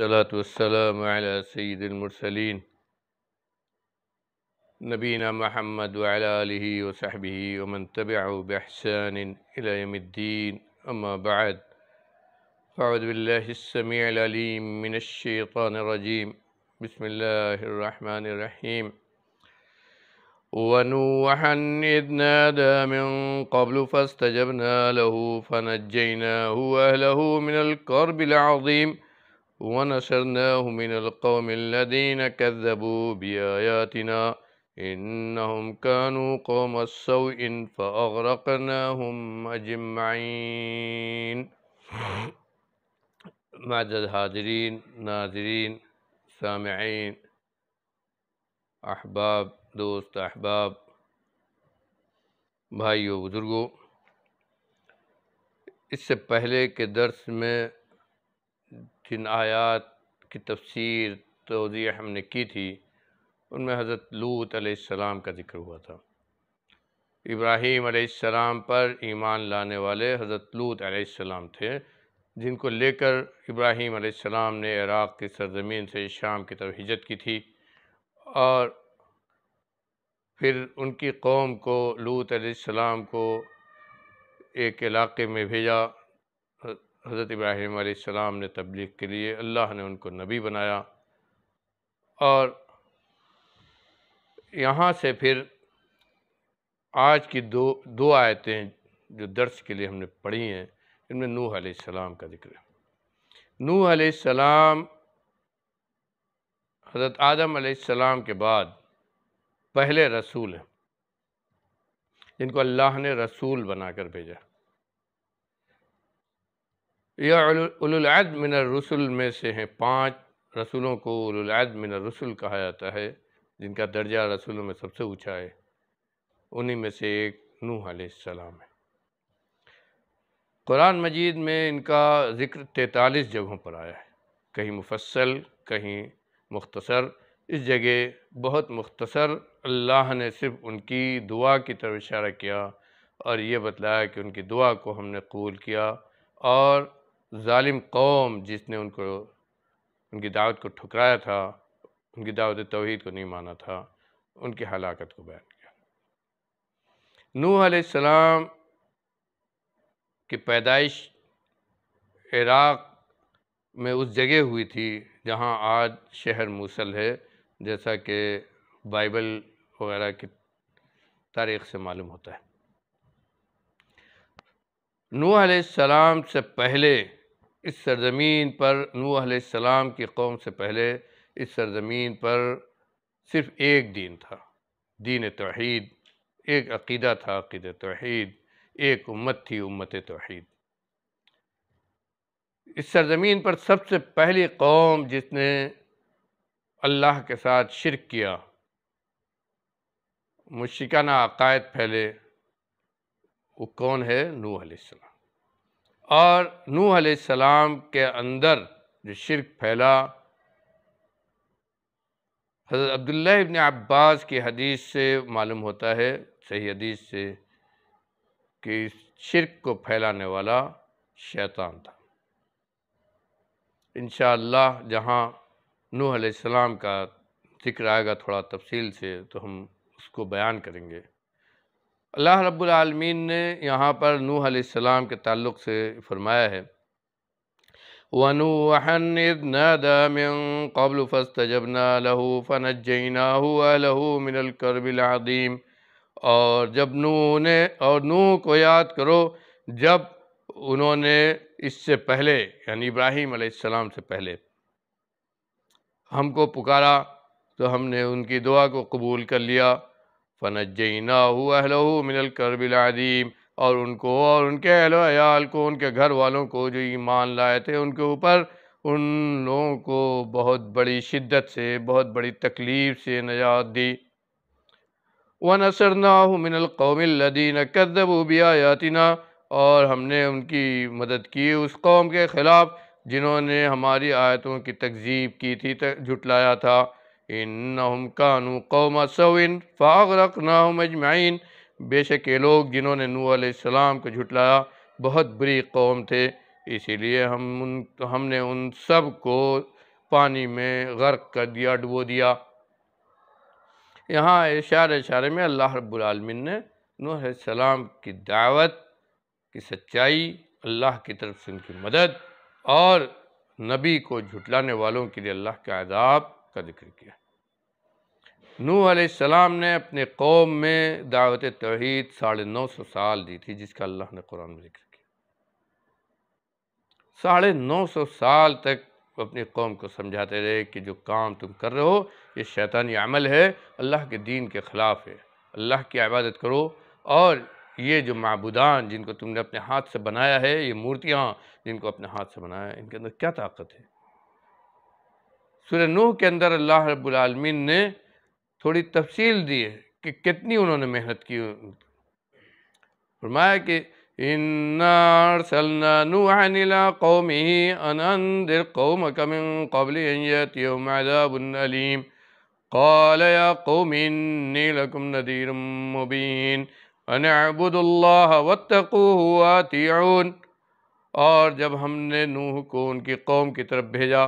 الصلاة والسلام على سيد المرسلين نبينا محمد وعلى آله وصحبه ومن تبعه بإحسان إلى يوم الدين أما بعد فأعوذ بالله السميع العليم من الشيطان الرجيم بسم الله الرحمن الرحيم ونوحا إذ نادى من قبل فاستجبنا له فنجيناه وأهله من الكرب العظيم ونشرناه من القوم الذين كذبوا بآياتنا إنهم كانوا قوم السوء فأغرقناهم أجمعين معدد حاضرين ناظرين سامعين احباب دوست احباب بھائیو بزرگو اس سے پہلے کے درس میں जिन आयात की तफसीर तोज़ी हमने की थी उनमें हज़रत लूत आसमाम का जिक्र हुआ था इब्राहीम आसमाम पर ईमान लाने वाले हज़रत लूत आसमाम थे जिनको लेकर इब्राहीम आसमाम ने इराक़ की सरजमीन से शाम की तरफ हिजत की थी और फिर उनकी कौम को लूत आसमाम को एक इलाके में भेजा हज़रत इब्राहिम आसमाम ने तबलीग के लिए अल्लाह ने उनको नबी बनाया और यहाँ से फिर आज की दो दो आयतें जो दर्स के लिए हमने पढ़ी हैं इनमें नूह आसमाम का जिक्र है नूह आसमाम हज़रत आदम आसमाम के बाद पहले रसूल हैं जिनको अल्लाह ने रसूल बनाकर भेजा याद मिन रसुल में से हैं पांच रसूलों को उलुलद मिन रसुल कहा जाता है जिनका दर्जा रसूलों में सबसे ऊँचा है उन्हीं में से एक नूह आसमाम है क़ुरान मजीद में इनका ज़िक्र तैतालीस जगहों पर आया है कहीं मुफसल कहीं मुख्तसर इस जगह बहुत मुख्तसर अल्लाह ने सिर्फ उनकी दुआ की तरफ इशारा किया और ये बतलाया कि उनकी दुआ को हमने कबूल किया और ालिम कौम जिसने उनको उनकी दावत को ठुकराया था उनकी दावत तोहद को नहीं माना था उनकी हलाकत को बयान किया नूह आसमाम की पैदाइश इराक़ में उस जगह हुई थी जहाँ आज शहर मूसल है जैसा कि बाइबल वगैरह की तारीख से मालूम होता है नूह आसमाम से पहले इस सरज़मीन पर नूह सलाम की कौम से पहले इस सरज़मीन पर सिर्फ़ एक दीन था दीन तोहद एक अकीदा था अकीद तोहद एक उम्मत थी उम्मत तोहद इस सरज़मीन पर सबसे पहली कौम जिसने अल्लाह के साथ शिरक किया मुशिकाना अकायद फैले वो कौन है नूह सलाम और नूह अलैहिस्सलाम के अंदर जो शिरक फैला हज़रत अब्दुल्ला इबन अब्बास की हदीस से मालूम होता है सही हदीस से कि शिरक को फैलाने वाला शैतान था इन जहाँ नूह अलैहिस्सलाम का जिक्र आएगा थोड़ा तफसील से तो हम उसको बयान करेंगे अल्लाह आलमीन ने यहाँ पर नूह आसमाम के तल्लुक़ से फरमाया है वनूहनदमिन कबल फ़स्तबना लहू फ़नजना लहू मिनलकरबिलदीम और जब नू ने और नू को याद करो जब उन्होंने इससे पहले यानी इब्राहिम आसमाम से पहले हमको पुकारा तो हमने उनकी दुआ को कबूल कर लिया फ़नजना हुआ मिनल करबिलदीम और उनको और उनके अहलो अयाल को उनके घर वालों को जो ईमान लाए थे उनके ऊपर उन लोगों को बहुत बड़ी शिद्दत से बहुत बड़ी तकलीफ़ से नजात दी व ना मिनल कौमिलदीन कदबूबियातिना और हमने उनकी मदद की उस कौम के ख़िलाफ़ जिन्होंने हमारी आयतों की तकजीब की थी झुटलाया था इन कानु कौम सविन फ़ाग रखना बेशक ये लोग जिन्होंने नू सलाम को झुटलाया बहुत बुरी कौम थे इसीलिए हम उन हमने उन सब को पानी में गर्क कर दिया डुबो दिया यहाँ इशारे इशारे में अल्लाह रब्लमिन ने नूह सलाम की दावत की सच्चाई अल्लाह की तरफ से उनकी मदद और नबी को झुटलाने वालों के लिए अल्लाह का आदाब का जिक्र किया नू आसम ने अपने कौम में दावत तोहद साढ़े नौ सौ साल दी थी जिसका अल्लाह ने कुरान में जिक्र किया साढ़े नौ सौ साल तक अपनी कौम को समझाते रहे कि जो काम तुम कर रहे हो ये शैतानी अमल है अल्लाह के दीन के ख़िलाफ़ है अल्लाह की इबादत करो और ये जो मबूदान जिनको तुमने अपने हाथ से बनाया है ये मूर्तियाँ जिनको अपने हाथ से बनाया है इनके अंदर क्या ताकत है सूर्य नूह के अंदर अल्लाह रबालमीन ने थोड़ी तफसील दी है कि कितनी उन्होंने मेहनत की फरमाया कि कौमीम قال يا قوم إني لكم نذير مبين أن اعبدوا الله واتقوه और जब हमने नूह को उनकी कौम की तरफ भेजा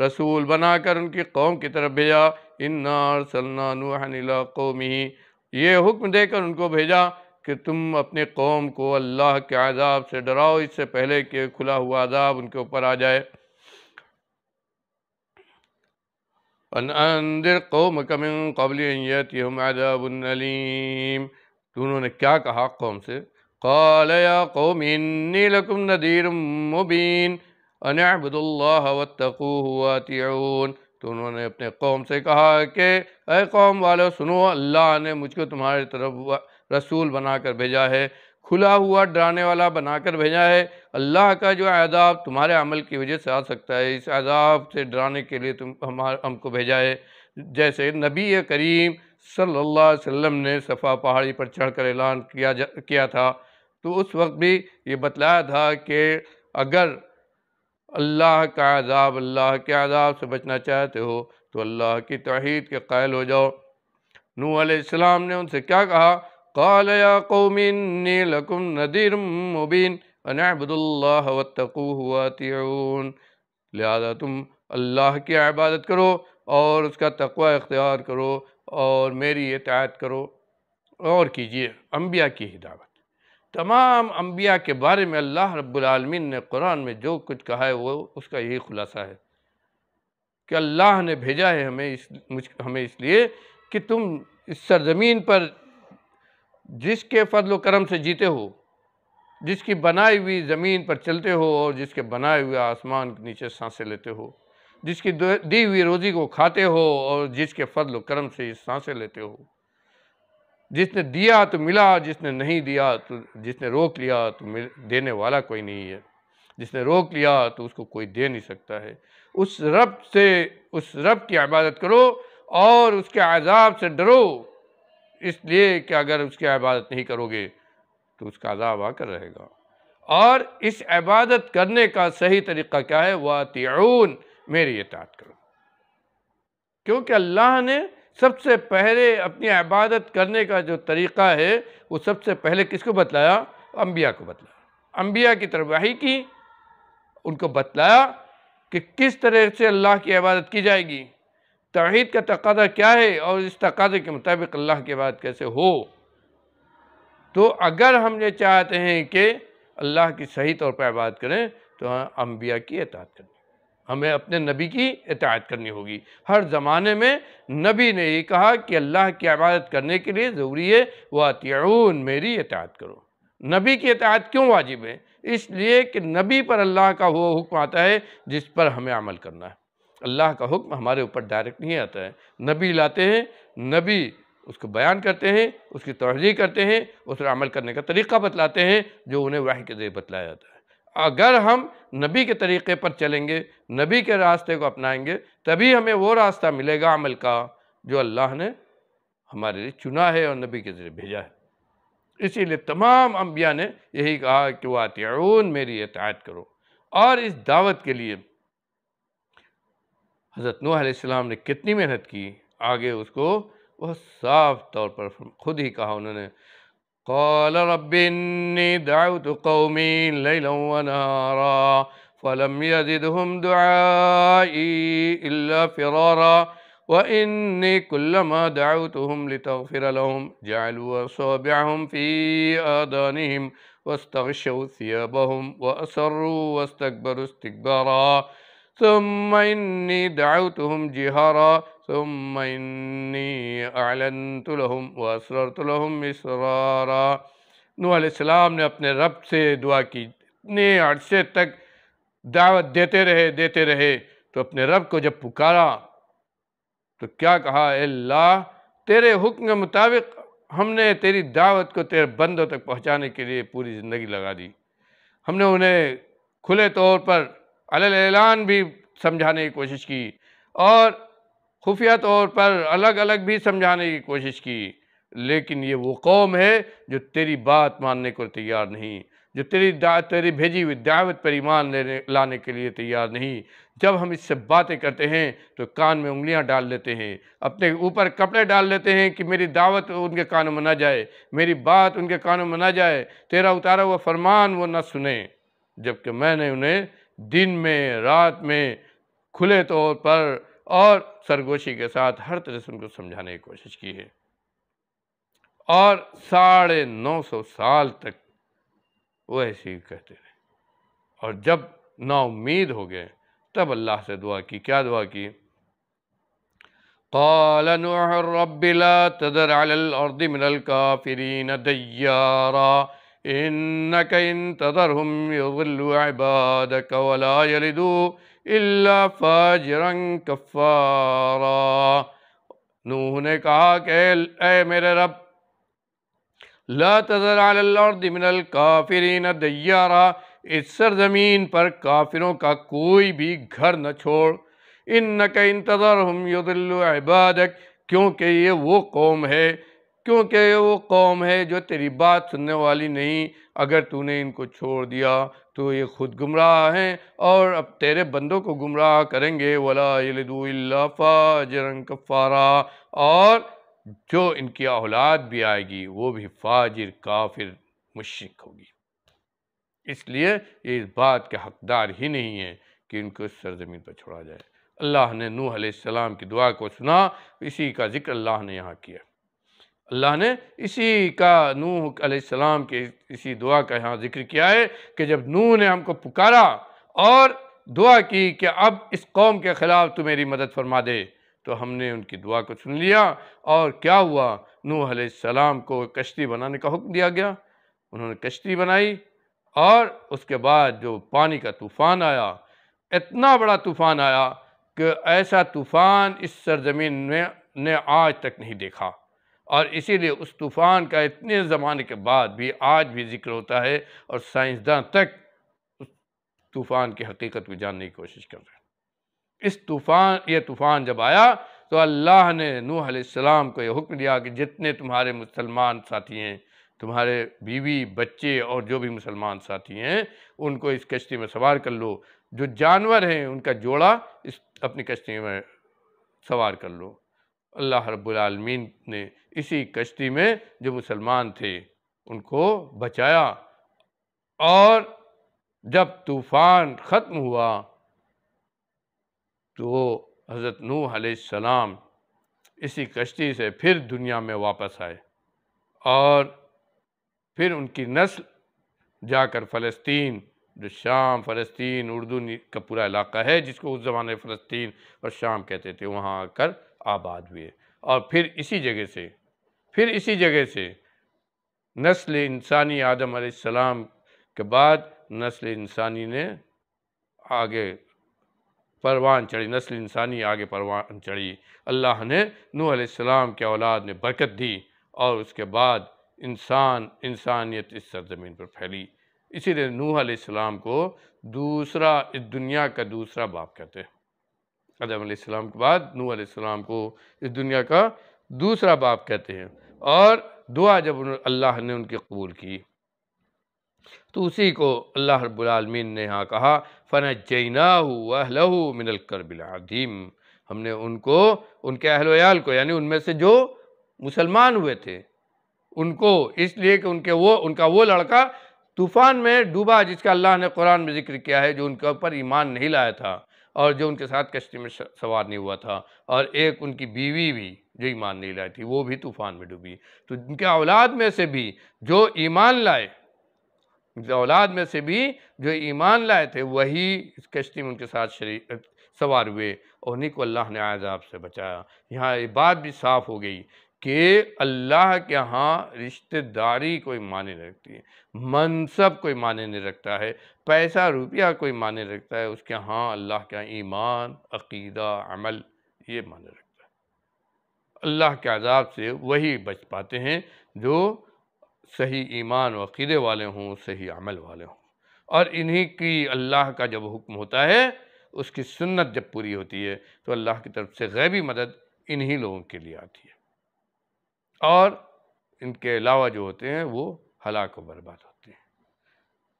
रसूल बनाकर उनकी कौम की तरफ भेजा इन्ना कौमी ये हुक्म देकर उनको भेजा कि तुम अपने कौम को अल्लाह के आज़ाब से डराओ इससे पहले कि खुला हुआ आज़ाब उनके ऊपर आ जाए अंदर कौम कमिन कबलियत हम आजाबलीम तो उन्होंने क्या कहा कौम से कौल या कौम नदीर मुबीन अनबुल्लावतकूतियन तो उन्होंने अपने कौम से कहा कि अरे कौम वालों सुनो अल्लाह ने मुझको तुम्हारी तरफ रसूल बनाकर भेजा है खुला हुआ डराने वाला बनाकर भेजा है अल्लाह का जो आदाब तुम्हारे अमल की वजह से आ सकता है इस आदाब से डराने के लिए तुम हमारा हमको भेजा है जैसे नबी करीम सल्ला वम ने सफ़ा पहाड़ी पर चढ़कर ऐलान किया जा किया था तो उस वक्त भी ये बतलाया था कि अगर अल्लाह का अदाब अल्लाह के अदाब से बचना चाहते हो तो अल्लाह की तोहद के कायल हो जाओ नू आसमाम ने उनसे क्या कहा काल या कौमिन नदीर मुबीन लिहाजा तुम अल्लाह की इबादत करो और उसका तकवा इख्तियार करो और मेरी इतात करो और कीजिए अम्बिया की हिदायत तमाम अम्बिया के बारे में अल्लाह रब्लमिन ने कुरान में जो कुछ कहा है वो उसका यही खुलासा है कि अल्लाह ने भेजा है हमें इस मुझ हमें इसलिए कि तुम इस सरज़मीन पर जिसके फजल करम से जीते हो जिसकी बनाई हुई ज़मीन पर चलते हो और जिसके बनाए हुए आसमान के नीचे सांसें लेते हो जिसकी दी हुई रोज़ी को खाते हो और जिसके फजल करम से सांसें लेते हो जिसने दिया तो मिला जिसने नहीं दिया तो जिसने रोक लिया तो मिल देने वाला कोई नहीं है जिसने रोक लिया तो उसको कोई दे नहीं सकता है उस रब से उस रब की इबादत करो और उसके आज़ाब से डरो इसलिए कि अगर उसकी इबादत नहीं करोगे तो उसका आज़ाब आकर रहेगा और इस इबादत करने का सही तरीक़ा क्या है वातियून मेरी एतात करो क्योंकि अल्लाह ने सबसे पहले अपनी इबादत करने का जो तरीक़ा है वो सबसे पहले किसको बतलाया अम्बिया को बतलाया अम्बिया की तरफ वाही की उनको बतलाया कि किस तरह से अल्लाह की इबादत की जाएगी तोहद का तकादा क्या है और इस तकादे के मुताबिक अल्लाह की इबादत कैसे हो तो अगर हम ये चाहते हैं कि अल्लाह की सही तौर पर इबादत करें तो हाँ अम्बिया की एतात करें हमें अपने नबी की इतायत करनी होगी हर ज़माने में नबी ने ये कहा कि अल्लाह की इबादत करने के लिए ज़रूरी है वातियान मेरी इतात करो नबी की इतायत क्यों वाजिब है इसलिए कि नबी पर अल्लाह का वो हुक्म आता है जिस पर हमें अमल करना है अल्लाह का हुक्म हमारे ऊपर डायरेक्ट नहीं आता है नबी लाते हैं नबी उसको बयान करते हैं उसकी तोजी करते हैं उस पर अमल करने का तरीक़ा बतलाते हैं जो उन्हें वाह के ज़रिए बतलाया जाता है अगर हम नबी के तरीक़े पर चलेंगे नबी के रास्ते को अपनाएंगे तभी हमें वो रास्ता मिलेगा अमल का जो अल्लाह ने हमारे लिए चुना है और नबी के ज़रिए भेजा है इसीलिए तमाम अम्बिया ने यही कहा कि वातियान मेरी एतायत करो और इस दावत के लिए हज़रत नूसम ने कितनी मेहनत की आगे उसको बहुत साफ तौर पर खुद ही कहा उन्होंने قال رب إني دعوت قومي ليلا ونهارا فلم يزدهم دعائي إلا فرارا وإني كلما دعوتهم لتغفر لهم جعلوا أصابعهم في آذانهم واستغشوا ثيابهم وأسروا واستكبروا استكبارا ثم إني دعوتهم جهارا ثم إني أعلنت لهم وأسررت لهم إسرارا नू आसमाम ने अपने रब से दुआ की इतने अरसे तक दावत देते रहे देते रहे तो अपने रब को जब पुकारा तो क्या कहा अल्लाह तेरे हुक्म के मुताबिक हमने तेरी दावत को तेरे बंदों तक पहुंचाने के लिए पूरी ज़िंदगी लगा दी हमने उन्हें खुले तौर पर अलैलान भी समझाने की कोशिश की और खुफिया तौर पर अलग अलग भी समझाने की कोशिश की लेकिन ये वो कौम है जो तेरी बात मानने को तैयार नहीं जो तेरी तेरी भेजी हुई दावत पर ईमान लेने लाने के लिए तैयार नहीं जब हम इससे बातें करते हैं तो कान में उंगलियां डाल लेते हैं अपने ऊपर कपड़े डाल लेते हैं कि मेरी दावत उनके कानों में ना जाए मेरी बात उनके कानों में ना जाए तेरा उतारा हुआ फरमान वो ना सुने जबकि मैंने उन्हें दिन में रात में खुले तौर पर और सरगोशी के साथ हर तरह से उनको समझाने की कोशिश की है और साढ़े नौ सौ साल तक वो ऐसे ही कहते रहे और जब नाउमीद हो गए तब अल्लाह से दुआ की क्या दुआ की قال نوح رب لا تذر على الأرض من الكافرين ديارا إنك إن تذرهم يضلوا عبادك ولا يلدوا इल्ला फाजरंग कफ़ारा नूह ने कहा कि ए मेरे रब ला काफिरीन दैयारा इस सरजमीन पर काफिरों का कोई भी घर न छोड़ इन न का इंतज़र हम युदुल्लबादक क्योंकि ये वो कौम है क्योंकि ये वो कौम है जो तेरी बात सुनने वाली नहीं अगर तूने इनको छोड़ दिया तो ये खुद गुमराह हैं और अब तेरे बंदों को गुमराह करेंगे वला यलदूल्लाफाजरन कफ़ारा और जो इनकी औलाद भी आएगी वो भी फाजिर काफिर मुशिक होगी इसलिए ये इस बात के हकदार ही नहीं है कि इनको सरजमीन पर छोड़ा जाए अल्लाह ने नूह सलाम की दुआ को सुना इसी का जिक्र अल्लाह ने यहाँ किया अल्लाह ने इसी का नूह अलैहिस्सलाम के इसी दुआ का यहाँ जिक्र किया है कि जब नूह ने हमको पुकारा और दुआ की कि अब इस कौम के ख़िलाफ़ तू मेरी मदद फरमा दे तो हमने उनकी दुआ को सुन लिया और क्या हुआ नूह अलैहिस्सलाम को कश्ती बनाने का हुक्म दिया गया उन्होंने कश्ती बनाई और उसके बाद जो पानी का तूफ़ान आया इतना बड़ा तूफ़ान आया कि ऐसा तूफ़ान इस सरज़मीन में ने आज तक नहीं देखा और इसीलिए उस तूफ़ान का इतने ज़माने के बाद भी आज भी जिक्र होता है और साइंसदान तक उस तूफ़ान की हकीकत को जानने की कोशिश कर रहे हैं इस तूफ़ान ये तूफ़ान जब आया तो अल्लाह ने नूह सलाम को यह हुक्म दिया कि जितने तुम्हारे मुसलमान साथी हैं तुम्हारे बीवी बच्चे और जो भी मुसलमान साथी हैं उनको इस कश्ती में सवार कर लो जो जानवर हैं उनका जोड़ा इस अपनी कश्ती में सवार कर लो अल्लाह रब्बुलमीन ने इसी कश्ती में जो मुसलमान थे उनको बचाया और जब तूफ़ान ख़त्म हुआ तो हज़रत नूह सलाम इसी कश्ती से फिर दुनिया में वापस आए और फिर उनकी नस्ल जाकर फ़लस्तीन जो शाम फ़लस्तीन उर्दू का पूरा इलाका है जिसको उस ज़माने फ़लस्तीन और शाम कहते थे वहाँ आकर आबाद हुए और फिर इसी जगह से फिर इसी जगह से नस्ल इंसानी आदम आसमाम के बाद नस्ल इंसानी ने आगे परवान चढ़ी नस्ल इंसानी आगे परवान चढ़ी अल्लाह ने नूह आसमाम के औलाद ने बरकत दी और उसके बाद इंसान इंसानियत इस सरजमीन पर फैली इसीलिए नूह आसमाम को दूसरा इस दुनिया का दूसरा बाप कहते हैं आदम आसमाम के बाद नू आसमाम को इस दुनिया का दूसरा बाप कहते हैं और दुआ जब अल्लाह ने उनकी कबूल की तो उसी को अल्लाह रबालमीन ने यहाँ कहा फ़न जैना अहलहू मिनल करबिलादीम हमने उनको उनके अहलोयाल को यानी उनमें से जो मुसलमान हुए थे उनको इसलिए कि उनके वो उनका वो लड़का तूफ़ान में डूबा जिसका अल्लाह ने कुरान में जिक्र किया है जो उनके ऊपर ईमान नहीं लाया था और जो उनके साथ कश्ती में सवार नहीं हुआ था और एक उनकी बीवी भी जो ईमान नहीं लाई थी वो भी तूफ़ान में डूबी तो उनके औलाद में से भी जो ईमान लाए उनके औलाद में से भी जो ईमान लाए थे वही इस कश्ती में उनके साथ शरीक सवार हुए और उन्हीं को अल्लाह ने आज़ाब से बचाया यहाँ ये बात भी साफ़ हो गई कि अल्लाह के यहाँ रिश्तेदारी कोई माने रखती है मनसब कोई माने नहीं रखता है पैसा रुपया कोई माने रखता है उसके यहाँ अल्लाह के यहाँ ईमान अकीदा अमल ये माने रखता है अल्लाह के आज़ाब से वही बच पाते हैं जो सही ईमान व अकीदे वाले हों सही अमल वाले हों और इन्हीं की अल्लाह का जब हुक्म होता है उसकी सुन्नत जब पूरी होती है तो अल्लाह की तरफ से गैबी मदद इन्हीं लोगों के लिए आती है और इनके अलावा जो होते हैं वो हलाक व बर्बाद होते हैं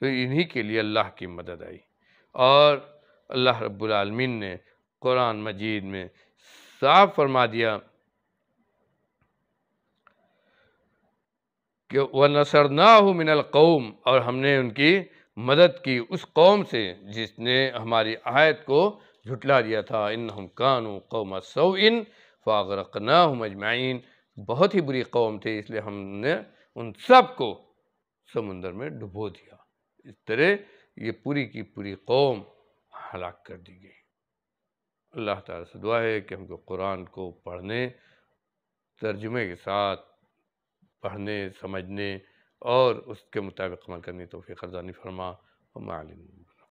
तो इन्हीं के लिए अल्लाह की मदद आई और अल्लाह रब्बुलमीन ने क़ुरान मजीद में साफ फरमा दिया कि वह हो मिनल कौम और हमने उनकी मदद की उस कौम से जिसने हमारी आयत को झुटला दिया था इन हम कानू कौम सौ इन ना मजमाइन बहुत ही बुरी कौम थे इसलिए हमने उन सब को समुंदर में डुबो दिया इस तरह ये पूरी की पूरी कौम हलाक कर दी गई अल्लाह ताला से दुआ है कि हमको कुरान को पढ़ने तर्जुमे के साथ पढ़ने समझने और उसके मुताबिक अमल करने तो फ़िक्रदानी फरमा मालूम